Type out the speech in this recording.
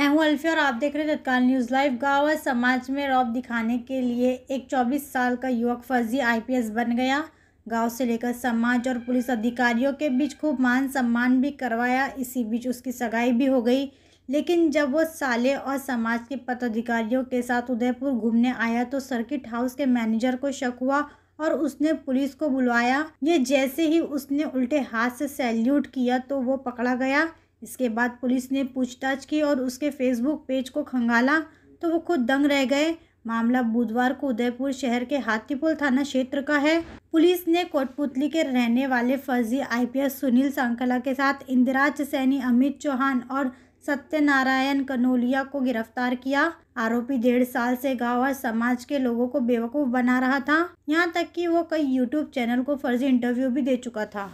मैं हूं अल्फी और आप देख रहे हैं तत्काल न्यूज़ लाइव गाँव समाज में रॉब दिखाने के लिए एक 24 साल का युवक फर्जी आईपीएस बन गया गांव से लेकर समाज और पुलिस अधिकारियों के बीच खूब मान सम्मान भी करवाया इसी बीच उसकी सगाई भी हो गई लेकिन जब वो साले और समाज के पदाधिकारियों के साथ उदयपुर घूमने आया तो सर्किट हाउस के मैनेजर को शक हुआ और उसने पुलिस को बुलवाया ये जैसे ही उसने उल्टे हाथ से सैल्यूट किया तो वो पकड़ा गया इसके बाद पुलिस ने पूछताछ की और उसके फेसबुक पेज को खंगाला तो वो खुद दंग रह गए मामला बुधवार को उदयपुर शहर के हाथीपुल थाना क्षेत्र का है पुलिस ने कोटपुतली के रहने वाले फर्जी आईपीएस सुनील सांकला के साथ इंदिराज सैनी अमित चौहान और सत्यनारायण कनोलिया को गिरफ्तार किया आरोपी डेढ़ साल से गांव और समाज के लोगों को बेवकूफ बना रहा था यहाँ तक कि वो कई यूट्यूब चैनल को फर्जी इंटरव्यू भी दे चुका था